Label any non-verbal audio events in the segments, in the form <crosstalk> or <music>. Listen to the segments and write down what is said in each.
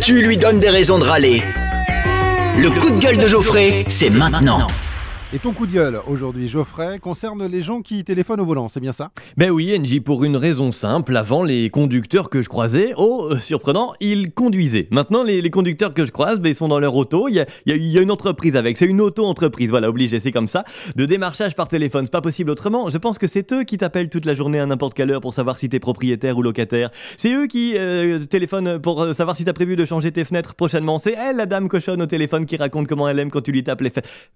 tu lui donne des raisons de râler. Le coup de gueule de Geoffrey, c'est maintenant. Et ton coup de gueule aujourd'hui, Geoffrey, concerne les gens qui téléphonent au volant, c'est bien ça Ben oui, NJ, pour une raison simple. Avant, les conducteurs que je croisais, oh, euh, surprenant, ils conduisaient. Maintenant, les, conducteurs que je croise, ben, ils sont dans leur auto. Il y a, une entreprise avec, c'est une auto-entreprise, voilà, obligé, c'est comme ça. De démarchage par téléphone, c'est pas possible autrement. Je pense que c'est eux qui t'appellent toute la journée à n'importe quelle heure pour savoir si t'es propriétaire ou locataire. C'est eux qui euh, téléphonent pour euh, savoir si t'as prévu de changer tes fenêtres prochainement. C'est elle, la dame cochonne au téléphone, qui raconte comment elle aime quand tu lui tapes les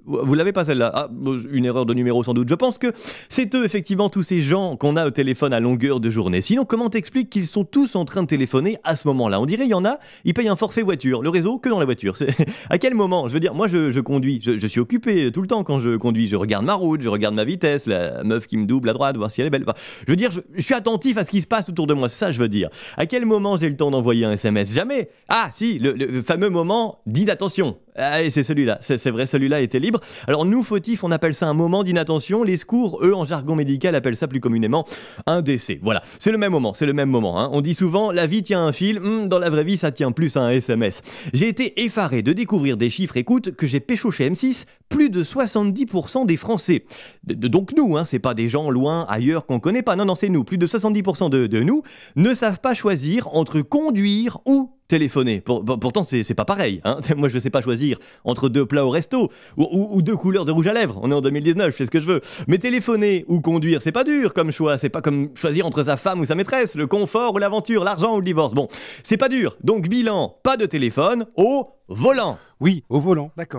Vous, l'avez pas celle-là ah, une erreur de numéro sans doute. Je pense que c'est eux, effectivement, tous ces gens qu'on a au téléphone à longueur de journée. Sinon, comment t'expliques qu'ils sont tous en train de téléphoner à ce moment-là On dirait, il y en a, ils payent un forfait voiture. Le réseau, que dans la voiture. <laughs> à quel moment Je veux dire, moi, je, conduis. Je, suis occupé euh, tout le temps quand je conduis. Je regarde ma route, je regarde ma vitesse, la meuf qui me double à droite, voir si elle est belle. je veux dire, je, suis attentif à ce qui se passe autour de moi. c'est Ça, je veux dire. À quel moment j'ai le temps d'envoyer un SMS Jamais. Ah, si, le, fameux moment dit d'attention ». Ah, c'est celui-là, c'est vrai, celui-là était libre. Alors nous, fautifs, on appelle ça un moment d'inattention. Les secours, eux, en jargon médical, appellent ça plus communément un décès. Voilà, c'est le même moment, c'est le même moment. Hein. On dit souvent, la vie tient un fil, hmm, dans la vraie vie, ça tient plus à un SMS. J'ai été effaré de découvrir des chiffres, écoute, que j'ai pécho chez M6, plus de 70% des Français. donc nous, hein, c'est pas des gens loin, ailleurs, qu'on connaît pas. Non, non, c'est nous. Plus de 70% de, de nous ne savent pas choisir entre conduire ou téléphoner. pourtant, c'est pas pareil. Hein. <laughs> Moi, je sais pas choisir entre deux plats au resto ou, deux couleurs de rouge à lèvres. On est en 2019, je ce que je veux. Mais téléphoner ou conduire, c'est pas dur comme choix. C'est pas comme choisir entre sa femme ou sa maîtresse, le confort ou l'aventure, l'argent ou le divorce. Bon, c'est pas dur. Donc, bilan, pas de téléphone, au volant. Oui, au volant, d'accord.